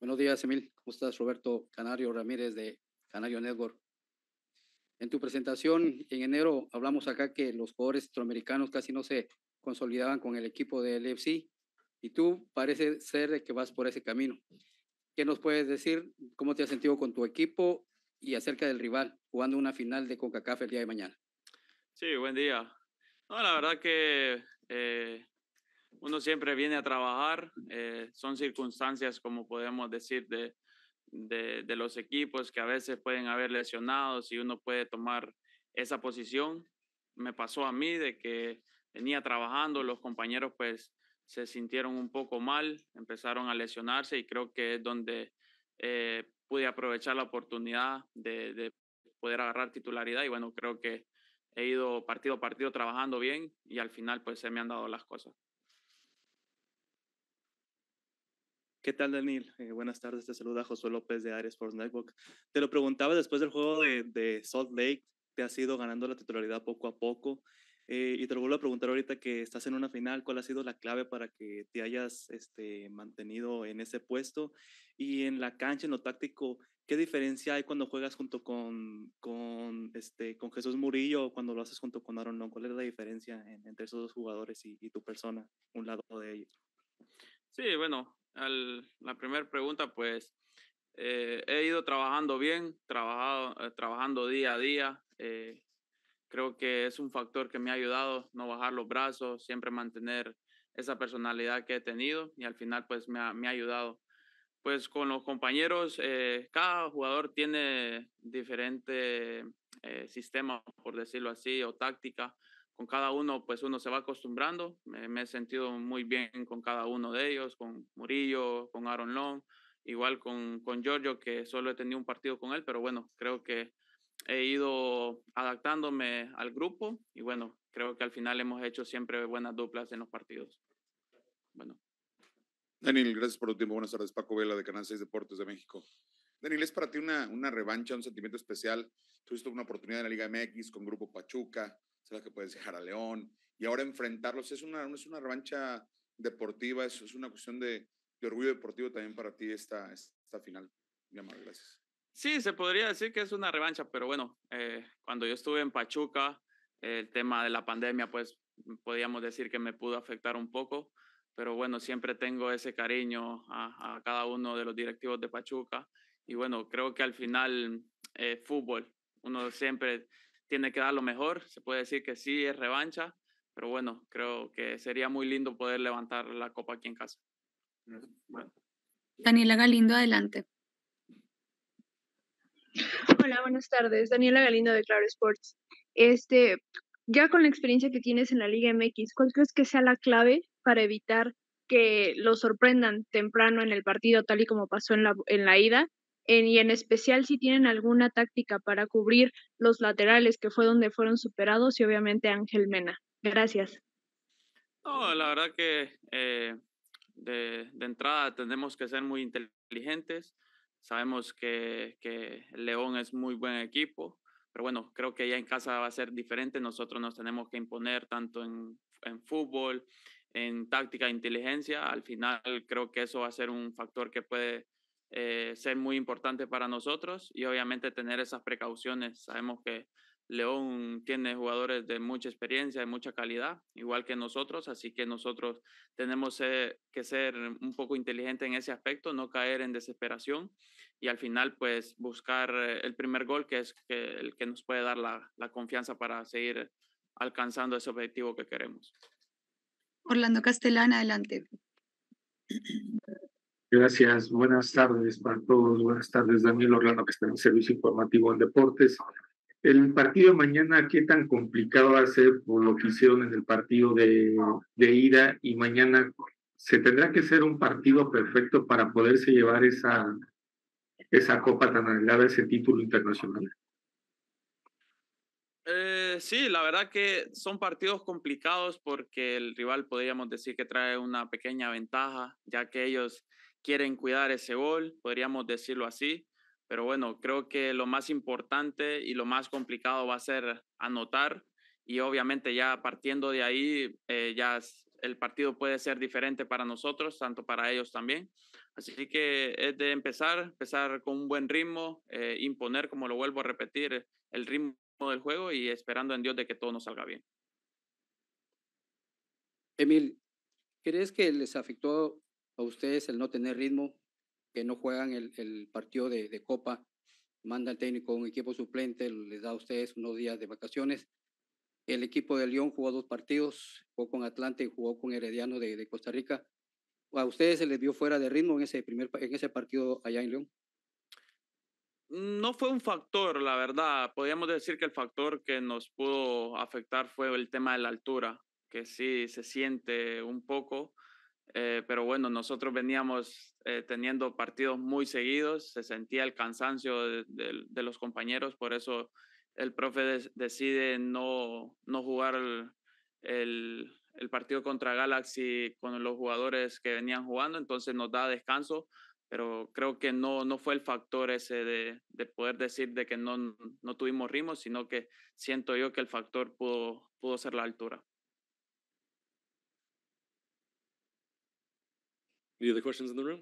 Buenos días, Emil. ¿Cómo estás, Roberto Canario Ramírez de Canario Network? En tu presentación en enero hablamos acá que los jugadores centroamericanos casi no se consolidaban con el equipo del LFC y tú parece ser que vas por ese camino. ¿Qué nos puedes decir? ¿Cómo te has sentido con tu equipo y acerca del rival jugando una final de CONCACAF el día de mañana? Sí, buen día. No, la verdad que eh, uno siempre viene a trabajar, eh, son circunstancias, como podemos decir, de, de, los equipos que a veces pueden haber lesionados y uno puede tomar esa posición. Me pasó a mí de que venía trabajando, los compañeros pues se sintieron un poco mal, empezaron a lesionarse y creo que es donde eh, pude aprovechar la oportunidad de, de poder agarrar titularidad y bueno, creo que he ido partido a partido trabajando bien y al final pues se me han dado las cosas. ¿Qué tal, Daniel? Eh, buenas tardes, te saluda Josué López de Ares Sports Network. Te lo preguntaba después del juego de, Salt Lake, te has ido ganando la titularidad poco a poco. Eh, y te lo vuelvo a preguntar ahorita que estás en una final, ¿cuál ha sido la clave para que te hayas este, mantenido en ese puesto? Y en la cancha, en lo táctico, ¿qué diferencia hay cuando juegas junto con, con, este, con Jesús Murillo o cuando lo haces junto con Aaron Long? ¿Cuál es la diferencia entre esos dos jugadores y, y, tu persona, un lado de ellos? Sí, bueno, la primera pregunta, pues eh, he ido trabajando bien, eh, trabajando día a día. Eh, creo que es un factor que me ha ayudado, no bajar los brazos, siempre mantener esa personalidad que he tenido y al final pues me me ha ayudado. Pues con los compañeros, cada jugador tiene diferente sistema, por decirlo así, o táctica con cada uno, pues uno se va acostumbrando. Me, he sentido muy bien con cada uno de ellos, con Murillo, con Aaron Long, igual con, con Giorgio, que solo he tenido un partido con él, pero bueno, creo que he ido adaptándome al grupo y bueno, creo que al final hemos hecho siempre buenas duplas en los partidos. Bueno. Daniel, gracias por tu tiempo. Buenas tardes. Paco Vela, de Canal 6 Deportes de México. Daniel, es para ti una, una revancha, un sentimiento especial. Tuviste una oportunidad en la Liga MX con Grupo Pachuca, será que puedes dejar a León, y ahora enfrentarlos es una, es una revancha deportiva, es, es una cuestión de, orgullo deportivo también para ti esta, esta final. gracias. Sí, se podría decir que es una revancha, pero bueno, eh, cuando yo estuve en Pachuca, el tema de la pandemia, pues podíamos decir que me pudo afectar un poco, pero bueno, siempre tengo ese cariño a, cada uno de los directivos de Pachuca y bueno, creo que al final eh, fútbol, uno siempre tiene que dar lo mejor. Se puede decir que sí es revancha, pero bueno, creo que sería muy lindo poder levantar la copa aquí en casa. Daniela Galindo, adelante. Hola, buenas tardes. Daniela Galindo de Claro Sports. Este, ya con la experiencia que tienes en la Liga MX, ¿cuál crees que sea la clave para evitar que lo sorprendan temprano en el partido, tal y como pasó en la, en la ida? y en especial si tienen alguna táctica para cubrir los laterales, que fue donde fueron superados, y obviamente Ángel Mena. Gracias. No, la verdad que eh, de, de, entrada tenemos que ser muy inteligentes. Sabemos que, que León es muy buen equipo, pero bueno, creo que ya en casa va a ser diferente. Nosotros nos tenemos que imponer tanto en, en fútbol, en táctica, e inteligencia. Al final creo que eso va a ser un factor que puede eh, ser muy importante para nosotros y obviamente tener esas precauciones. Sabemos que León tiene jugadores de mucha experiencia, de mucha calidad, igual que nosotros, así que nosotros tenemos que ser un poco inteligentes en ese aspecto, no caer en desesperación y al final pues buscar eh, el primer gol que es el que nos puede dar la, la confianza para seguir alcanzando ese objetivo que queremos. Orlando Castellán, adelante. Gracias, buenas tardes para todos. Buenas tardes, Daniel Orlando, que está en el Servicio Informativo en Deportes. El partido de mañana, ¿qué tan complicado va a ser por lo que hicieron en el partido de, ida? Y mañana, ¿se tendrá que ser un partido perfecto para poderse llevar esa, esa copa tan anhelada, ese título internacional? Eh, sí, la verdad que son partidos complicados porque el rival podríamos decir que trae una pequeña ventaja, ya que ellos quieren cuidar ese gol, podríamos decirlo así. Pero bueno, creo que lo más importante y lo más complicado va a ser anotar y obviamente ya partiendo de ahí, eh, ya el partido puede ser diferente para nosotros, tanto para ellos también. Así que es de empezar, empezar con un buen ritmo, eh, imponer, como lo vuelvo a repetir, el ritmo del juego y esperando en Dios de que todo nos salga bien. Emil, ¿crees que les afectó a ustedes el no tener ritmo, que no juegan el, el partido de, de, Copa, manda el técnico un equipo suplente, les da a ustedes unos días de vacaciones. El equipo de León jugó dos partidos, jugó con Atlante y jugó con Herediano de, de Costa Rica. ¿A ustedes se les vio fuera de ritmo en ese, primer, en ese partido allá en León? Mm, no fue un factor, la verdad. Podríamos decir que el factor que nos pudo afectar fue el tema de la altura, que sí se siente un poco, eh, pero bueno, nosotros veníamos eh, teniendo partidos muy seguidos, se sentía el cansancio de, los compañeros, por eso el profe decide no, no jugar el, partido contra Galaxy con los jugadores que venían jugando, entonces nos da descanso, pero creo que no, no fue el factor ese de, de poder decir de que no, no tuvimos ritmo, sino que siento yo que el factor pudo, pudo ser la altura. Any other questions in the room?